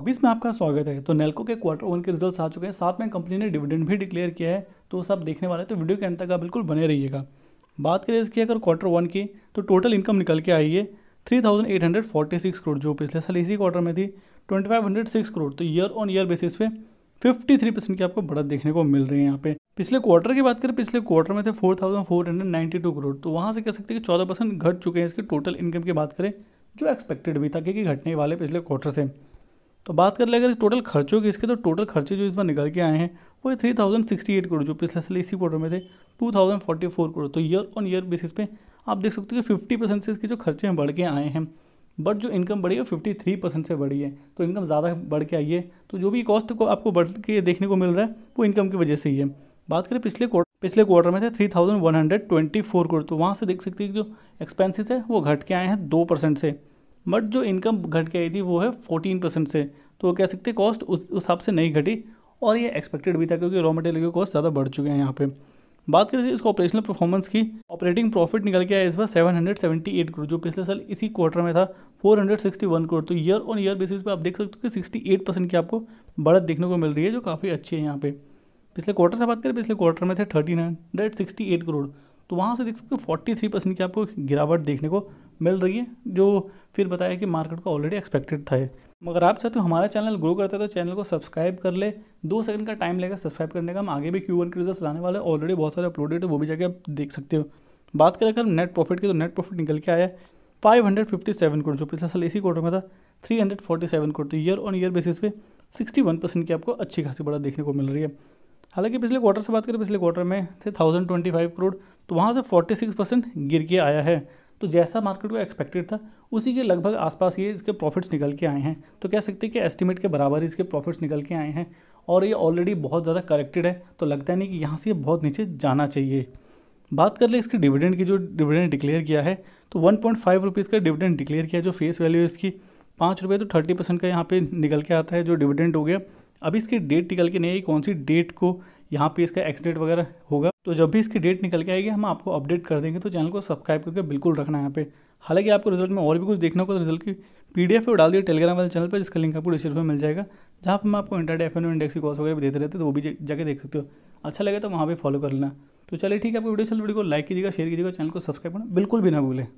बीस में आपका स्वागत है तो नेल्को के क्वार्टर वन के रिजल्ट्स आ चुके हैं साथ में कंपनी ने डिविडेंड भी डिक्लेयर किया है तो सब देखने वाले तो वीडियो के अंत तक आप बिल्कुल बने रहिएगा बात करें इसकी अगर क्वार्टर वन की तो टोटल इनकम निकल के आई है three thousand eight hundred forty six crore जो पिछले साल इसी क्वार्टर में थी twenty five hundred six crore तो ईयर ऑन ईयर बेसिस पे फिफ्टी थ्री परसेंट की आपको बढ़त देखने को मिल रही है यहाँ पे पिछले क्वार्टर की बात करें पिछले क्वार्टर में थे four thousand four hundred ninety two crore तो वहाँ से कह सकते हैं कि चौदह परसेंट घट चुके हैं इसके टोटल इनकम की बात करें जो एक्सपेक्टेड भी था क्योंकि घटने वाले पिछले क्वार्टर से तो बात कर ले अगर टोटल खर्चों की इसके तो टोटल खर्चे जो इस बार निकल के आए हैं वो three thousand sixty eight crore जो पिछले साल इसी क्वार्टर में थे two thousand forty four crore तो ईयर ऑन ईयर बेसिस पे आप देख सकते हो कि फिफ्टी परसेंट से इसके जो खर्चे हैं बढ़ के आए हैं बट जो इनकम बढ़ी है फिफ्टी थ्री परसेंट से बढ़ी है तो इनकम ज़्यादा बढ़ के आई है तो जो भी कॉस्ट को आपको बढ़ के देखने को मिल रहा है वो इनकम की वजह से ही है बात करें पिछले पिछले क्वार्टर में थे three thousand one hundred twenty four crore तो वहाँ से देख सकते हैं कि जो एक्सपेंसिस है वो घट के आए हैं दो परसेंट से बट जो इनकम घट के आई थी वो है फोर्टीन परसेंट से तो वो कह सकते हैं कॉस्ट उस हिसाब से नहीं घटी और ये एक्सपेक्टेड भी था क्योंकि रॉ मटेरियल के कॉस्ट ज़्यादा बढ़ चुके हैं यहाँ पे बात करें इसको ऑपरेशनल परफॉर्मेंस की ऑपरेटिंग प्रॉफिट निकल के आया इस बार 778 करोड़ जो पिछले साल इसी क्वार्टर में था 461 करोड़ तो ईयर ऑन ईयर बेसिस पे आप देख सकते हो कि 68 परसेंट की आपको बढ़त देखने को मिल रही है जो काफ़ी अच्छी है यहाँ पे पिछले क्वार्टर से बात करें पिछले क्वार्टर में थे थर्टीन करोड़ तो वहाँ से देख सकते हो फोर्टी की आपको गिरावट देखने को मिल रही है जो फिर बताया कि मार्केट को ऑलरेडी एक्सपेक्टेड था मगर आप चाहते हो हमारा चैनल ग्रो करता है तो चैनल को सब्सक्राइब कर ले दो सेकंड का टाइम लेगा सब्सक्राइब करने का हम आगे भी क्यू वन के रिजल्ट लाने वाले ऑलरेडी बहुत सारे अपलोडेड है वो भी जाके आप देख सकते हो बात करें अगर नेट प्रॉफिट की तो नेट प्रॉफिट निकल के आया five hundred fifty seven crore जो पिछले साल इसी क्वार्टर में था three hundred forty seven crore तो ईयर ऑन ईयर बेसिस पे सिक्सटी वन परसेंट की आपको अच्छी खासी बड़ा देखने को मिल रही है हालांकि पिछले क्वार्टर से बात करें पिछले क्वार्टर में थे थाउजेंड ट्वेंटी फाइव करोड़ तो वहाँ से फोर्टी सिक्स परसेंट गिर के आया है तो जैसा मार्केट को एक्सपेक्टेड था उसी के लगभग आसपास ये इसके प्रॉफिट्स निकल के आए हैं तो कह सकते हैं कि एस्टिमेट के बराबर इसके प्रॉफिट्स निकल के आए हैं और ये ऑलरेडी बहुत ज़्यादा करेक्टेड है तो लगता नहीं कि यहाँ से बहुत नीचे जाना चाहिए बात कर ले इसके डिविडेंड की जो डिविडेंड डिक्लेयर किया है तो वन पॉइंट फाइव रुपीज़ का डिविडेंड डिक्लेयर किया जो फेस वैल्यू है इसकी पाँच रुपये तो थर्टी परसेंट का यहाँ पे निकल के आता है जो डिविडेंड हो गया अभी इसकी डेट निकल के नहीं आई कौन सी डेट को यहाँ पे इसका एक्सीडेंट वगैरह होगा तो जब भी इसकी डेट निकल के आएगी हम आपको अपडेट कर देंगे तो चैनल को सब्सक्राइब करके बिल्कुल रखना है यहाँ पे हालांकि आपको रिजल्ट में और भी कुछ देखना होगा तो रिजल्ट की पी डी डाल दिए टेलीग्राम वाले चैनल पर जिसका लिंक आपको डिस्क्रिप्शन में मिल जाएगा जहाँ पर हम आपको इंटरडे एफ इंडेक्स की वगैरह देते रहते तो वो भी जाके देख सकते हो अच्छा लगे तो वहाँ पर फॉलो कर लेना तो चलिए ठीक है आपको वीडियो चल वीडियो को लाइक कीजिएगा शेयर कीजिएगा चैनल को सब्सक्राइब करना बिल्कुल भी ना भूलें